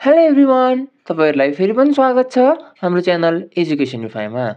hello everyone तपाईँहरूलाई फेरि पनि स्वागत छ हाम्रो च्यानल एजुकेसन फाइमा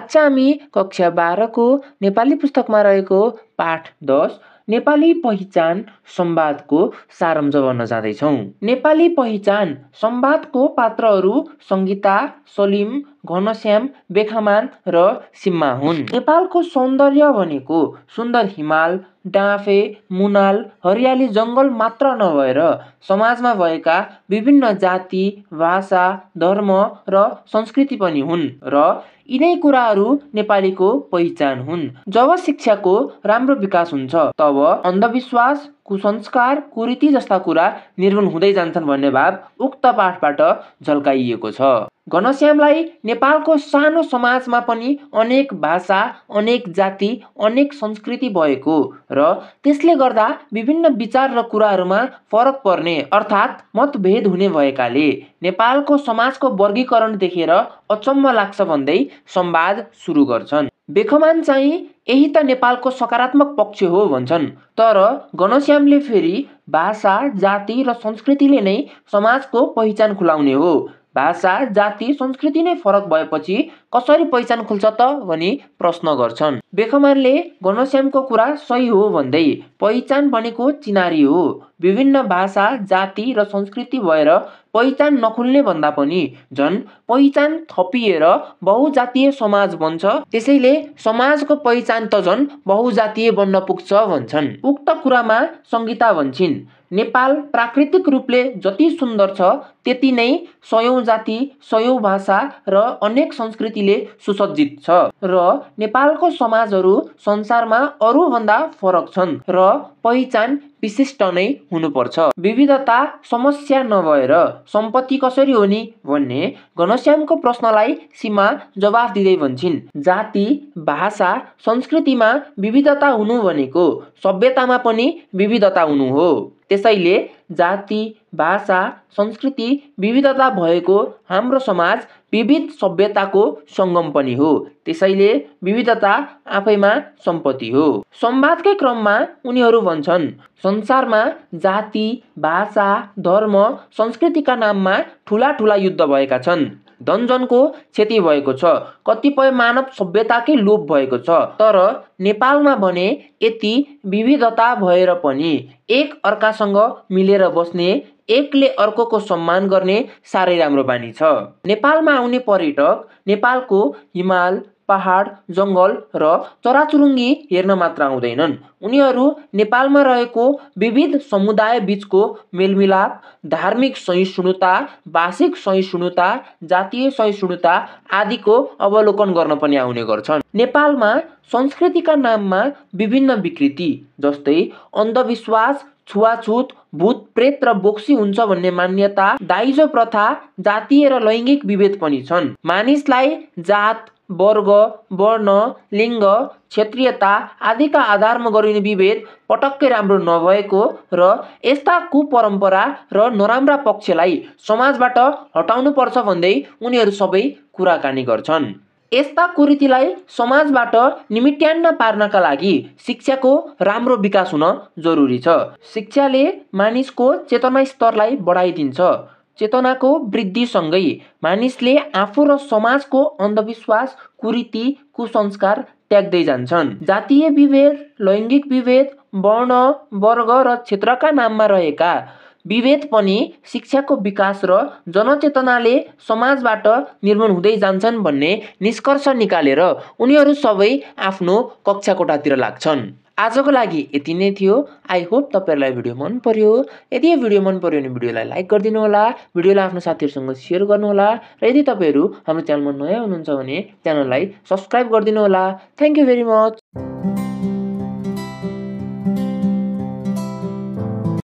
आज हामी कक्षा बाह्रको नेपाली पुस्तकमा रहेको पाठ दस नेपाली पहिचान सम्वादको सारम्ज गर्न जाँदैछौँ नेपाली पहिचान सम्वादको पात्रहरू सङ्गीता सलिम घनश्याम बेखामान र सिम्मा हुन् नेपालको सौन्दर्य भनेको सुन्दर हिमाल डाँफे मुनाल हरियाली जङ्गल मात्र नभएर समाजमा भएका विभिन्न जाति भाषा धर्म र संस्कृति पनि हुन् र यिनै कुराहरू नेपालीको पहिचान हुन् जब शिक्षाको राम्रो विकास हुन्छ तब अन्धविश्वास कुसंस्कार कुरीति जस्ता कुरा निर्गुण हुँदै जान्छन् भन्ने भाव उक्त पाठबाट झल्काइएको छ घनश्यामलाई नेपालको सानो समाजमा पनि अनेक भाषा अनेक जाति अनेक संस्कृति भएको र त्यसले गर्दा विभिन्न विचार र कुराहरूमा फरक पर्ने अर्थात् मतभेद हुने भएकाले नेपालको समाजको वर्गीकरण देखेर अचम्म लाग्छ भन्दै संवाद सुरु गर्छन् बेखमान चाहिँ यही त नेपालको सकारात्मक पक्ष हो भन्छन् तर घनश्यामले फेरि भाषा जाति र संस्कृतिले नै समाजको पहिचान खुलाउने हो भाषा जाति संस्कृति नै फरक भएपछि कसरी पहिचान खुल्छ त भनी प्रश्न गर्छन् बेखमारले घनश्यामको कुरा सही हो भन्दै पहिचान भनेको चिनारी हो विभिन्न भाषा जाति र संस्कृति भएर पहिचान नखुल्ने भन्दा पनि झन् पहिचान थपिएर बहुजातीय समाज बन्छ त्यसैले समाजको पहिचान त झन् बहुजातीय बन्न पुग्छ भन्छन् उक्त कुरामा सङ्गीता भन्छन् नेपाल प्राकृतिक रूपले जति सुन्दर छ त्यति नै सयौँ जाति सयौँ भाषा र अनेक संस्कृति रीतिले सुसज्जित छ र नेपालको समाजहरू संसारमा अरूभन्दा फरक छन् र पहिचान विशिष्ट नै हुनुपर्छ विविधता समस्या नभएर सम्पत्ति कसरी हो नि भन्ने घनश्यामको प्रश्नलाई सीमा जवाफ दिँदै भन्छन् जाति भाषा संस्कृतिमा विविधता हुनु भनेको सभ्यतामा पनि विविधता हुनु हो त्यसैले जाति भाषा संस्कृति विविधता भएको हाम्रो समाज विविध सभ्यताको सङ्गम पनि हो त्यसैले विविधता आफैमा सम्पत्ति हो संवादकै क्रममा उनीहरू भन्छन् संसारमा जाति भाषा धर्म संस्कृतिका नाममा ठुला ठुला युद्ध भएका छन् धनजनको क्षति भएको छ कतिपय मानव सभ्यताकै लोप भएको छ तर नेपालमा भने यति विविधता भएर पनि एक अर्कासँग मिलेर बस्ने एकले अर्कोको सम्मान गर्ने साह्रै राम्रो बानी छ नेपालमा आउने पर्यटक नेपालको हिमाल पहाड जङ्गल र चराचुरुङ्गी हेर्न मात्र आउँदैनन् उनीहरू नेपालमा रहेको विविध समुदाय बिचको मेलमिलाप धार्मिक सहिष्णुता भाषिक सहिष्णुता जातीय सहिष्णुता आदिको अवलोकन गर्न पनि आउने गर्छन् नेपालमा संस्कृतिका नाममा विभिन्न विकृति जस्तै अन्धविश्वास छुवाछुत भूत प्रेत र बोक्सी हुन्छ भन्ने मान्यता दाइजो प्रथा जातीय र लैङ्गिक विभेद पनि छन् मानिसलाई जात वर्ग वर्ण लिङ्ग क्षेत्रीयता आदिका आधारमा गरिने विभेद पटक्कै राम्रो नभएको र यस्ता कुपरम्परा र नराम्रा पक्षलाई समाजबाट पर्छ भन्दै उनीहरू सबै कुराकानी गर्छन् यस्ता कुरीतिलाई समाजबाट निमिट्यान्न पार्नका लागि शिक्षाको राम्रो विकास हुन जरुरी छ शिक्षाले मानिसको चेतना स्तरलाई बढाइदिन्छ चेतनाको वृद्धिसँगै मानिसले आफू र समाजको अन्धविश्वास कुरीति कुसंस्कार त्याग्दै जान्छन् जातीय विभेद लैङ्गिक विभेद वर्ण वर्ग र क्षेत्रका नाममा रहेका विभेद पनि शिक्षाको विकास र जनचेतनाले समाजबाट निर्माण हुँदै जान्छन् भन्ने निष्कर्ष निकालेर उनीहरू सबै आफ्नो कक्षा कोठातिर लाग्छन् आजको लागि यति नै थियो आई होप तपाईँहरूलाई भिडियो मन पर्यो यदि यो भिडियो मन पऱ्यो भने भिडियोलाई लाइक गरिदिनु होला भिडियोलाई आफ्नो साथीहरूसँग सेयर गर्नुहोला र यदि तपाईँहरू हाम्रो च्यानलमा नयाँ हुनुहुन्छ भने च्यानललाई सब्सक्राइब गरिदिनु होला थ्याङ्क यू भेरी मच